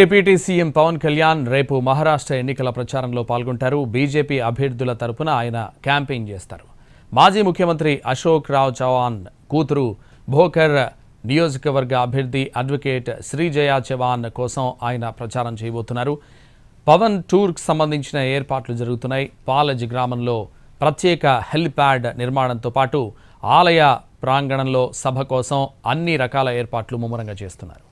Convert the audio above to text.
deputy CM Pawan Kalyan రేపు మహారాష్ట్ర ఎన్నికల ప్రచారంలో పాల్గొంటారు బీజేపీ అభ్యర్థుల తరపున ఆయన క్యాంపెయిన్ చేస్తారు మాజీ ముఖ్యమంత్రి అశోక్ రావ్ చవాన్ కూతురు భోకర్ నియోజకవర్గ అభ్యర్థి అడ్వకేట్ శ్రీజయ చవాన్ కోసం ఆయన ప్రచారం చేయబోతున్నారు పవన్ టూర్కు సంబంధించిన ఏర్పాట్లు జరుగుతున్నాయి పాలజ్ గ్రామంలో ప్రత్యేక హెలిప్యాడ్ నిర్మాణంతో పాటు ఆలయ ప్రాంగణంలో సభ కోసం అన్ని రకాల ఏర్పాట్లు ముమ్మరంగా చేస్తున్నారు